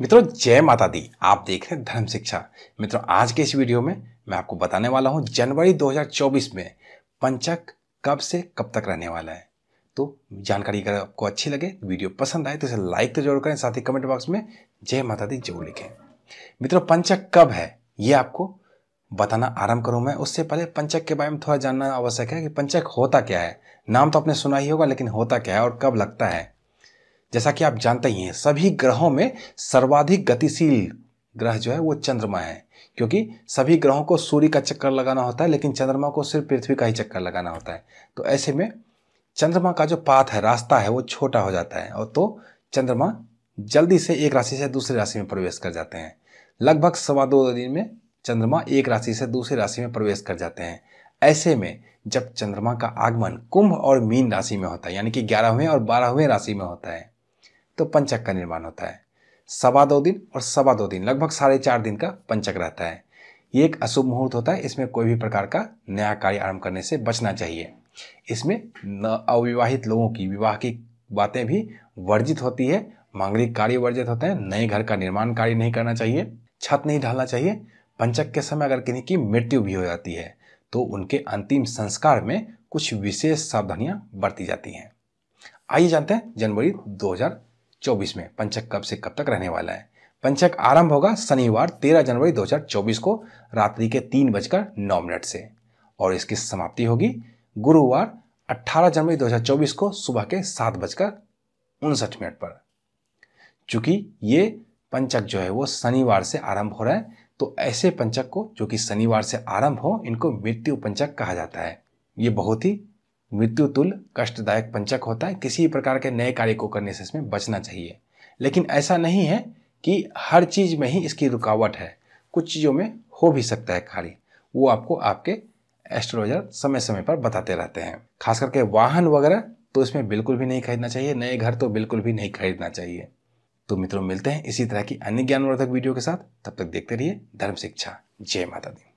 मित्रों जय माता दी आप देख रहे हैं धर्म शिक्षा मित्रों आज के इस वीडियो में मैं आपको बताने वाला हूं जनवरी 2024 में पंचक कब से कब तक रहने वाला है तो जानकारी अगर आपको अच्छी लगे वीडियो पसंद आए तो इसे लाइक तो जरूर करें साथ ही कमेंट बॉक्स में जय माता दी जरूर लिखें मित्रों पंचक कब है ये आपको बताना आरंभ करूँ मैं उससे पहले पंचक के बारे में थोड़ा जानना आवश्यक है कि पंचक होता क्या है नाम तो आपने सुना ही होगा लेकिन होता क्या है और कब लगता है जैसा कि आप जानते ही हैं सभी ग्रहों में सर्वाधिक गतिशील ग्रह जो है वो चंद्रमा है क्योंकि सभी ग्रहों को सूर्य का चक्कर लगाना होता है लेकिन चंद्रमा को सिर्फ पृथ्वी का ही चक्कर लगाना होता है तो ऐसे में चंद्रमा का जो पाथ है रास्ता है वो छोटा हो जाता है और तो चंद्रमा जल्दी से एक राशि से दूसरी राशि में प्रवेश कर जाते हैं लगभग सवा दो दिन में चंद्रमा एक राशि से दूसरी राशि में प्रवेश कर जाते हैं ऐसे में जब चंद्रमा का आगमन कुंभ और मीन राशि में होता है यानी कि ग्यारहवें और बारहवें राशि में होता है तो पंचक का निर्माण होता है सवा दो दिन और सवा दो दिन लगभग साढ़े चार दिन का पंचक रहता है ये एक अशुभ मुहूर्त होता है इसमें कोई भी प्रकार का नया कार्य आरंभ करने से बचना चाहिए इसमें अविवाहित लोगों की विवाह की बातें भी वर्जित होती है मांगलिक कार्य वर्जित होते हैं नए घर का निर्माण कार्य नहीं करना चाहिए छत नहीं ढालना चाहिए पंचक के समय अगर किन्हीं की मृत्यु भी हो जाती है तो उनके अंतिम संस्कार में कुछ विशेष सावधानियां बरती जाती हैं आइए जानते हैं जनवरी 2024 में पंचक कब से कब तक रहने वाला है पंचक आरंभ होगा शनिवार 13 जनवरी 2024 को रात्रि के तीन बजकर नौ मिनट से और इसकी समाप्ति होगी गुरुवार 18 जनवरी 2024 को सुबह के सात बजकर उनसठ मिनट पर चूंकि ये पंचक जो है वो शनिवार से आरंभ हो रहा है तो ऐसे पंचक को जो कि शनिवार से आरंभ हो इनको मृत्यु पंचक कहा जाता है ये बहुत ही तुल कष्टदायक पंचक होता है किसी प्रकार के नए कार्य को करने से इसमें बचना चाहिए लेकिन ऐसा नहीं है कि हर चीज़ में ही इसकी रुकावट है कुछ चीज़ों में हो भी सकता है कार्य वो आपको आपके एस्ट्रोलॉजर समय समय पर बताते रहते हैं खास करके वाहन वगैरह तो इसमें बिल्कुल भी नहीं खरीदना चाहिए नए घर तो बिल्कुल भी नहीं खरीदना चाहिए तो मित्रों मिलते हैं इसी तरह की अन्य ज्ञानवर्धक वीडियो के साथ तब तक देखते रहिए धर्म शिक्षा जय माता दी